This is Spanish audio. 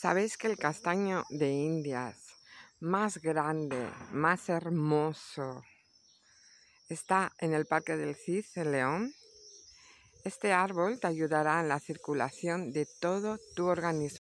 ¿Sabéis que el castaño de Indias, más grande, más hermoso, está en el Parque del Cid en León? Este árbol te ayudará en la circulación de todo tu organismo.